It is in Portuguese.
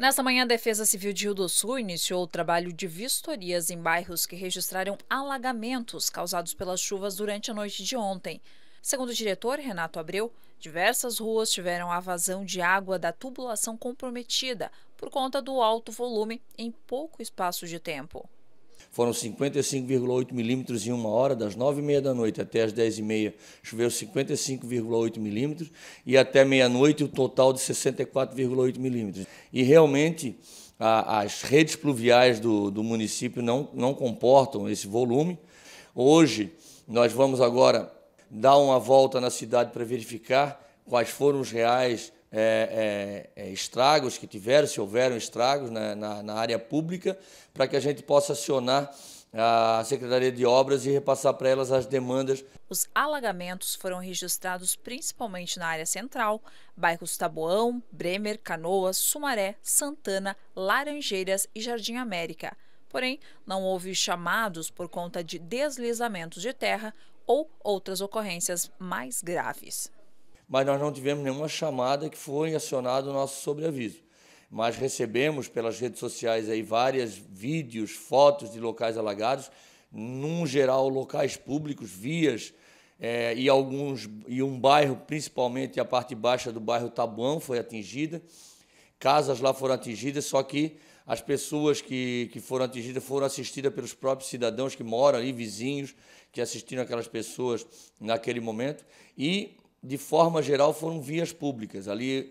Nesta manhã, a Defesa Civil de Rio do Sul iniciou o trabalho de vistorias em bairros que registraram alagamentos causados pelas chuvas durante a noite de ontem. Segundo o diretor Renato Abreu, diversas ruas tiveram a vazão de água da tubulação comprometida por conta do alto volume em pouco espaço de tempo. Foram 55,8 milímetros em uma hora, das 9h30 da noite até as 10h30, choveu 55,8 milímetros, e até meia-noite o total de 64,8 milímetros. E realmente a, as redes pluviais do, do município não, não comportam esse volume. Hoje nós vamos agora dar uma volta na cidade para verificar quais foram os reais é, é, é, estragos que tiveram, se houveram estragos na, na, na área pública, para que a gente possa acionar a Secretaria de Obras e repassar para elas as demandas. Os alagamentos foram registrados principalmente na área central, bairros Taboão, Bremer, Canoas, Sumaré, Santana, Laranjeiras e Jardim América. Porém, não houve chamados por conta de deslizamentos de terra ou outras ocorrências mais graves mas nós não tivemos nenhuma chamada que foi acionado o nosso sobreaviso. Mas recebemos pelas redes sociais aí várias vídeos, fotos de locais alagados, num geral locais públicos, vias é, e alguns e um bairro, principalmente a parte baixa do bairro Tabuão foi atingida. Casas lá foram atingidas, só que as pessoas que, que foram atingidas foram assistidas pelos próprios cidadãos que moram ali, vizinhos, que assistiram aquelas pessoas naquele momento. E de forma geral, foram vias públicas. Ali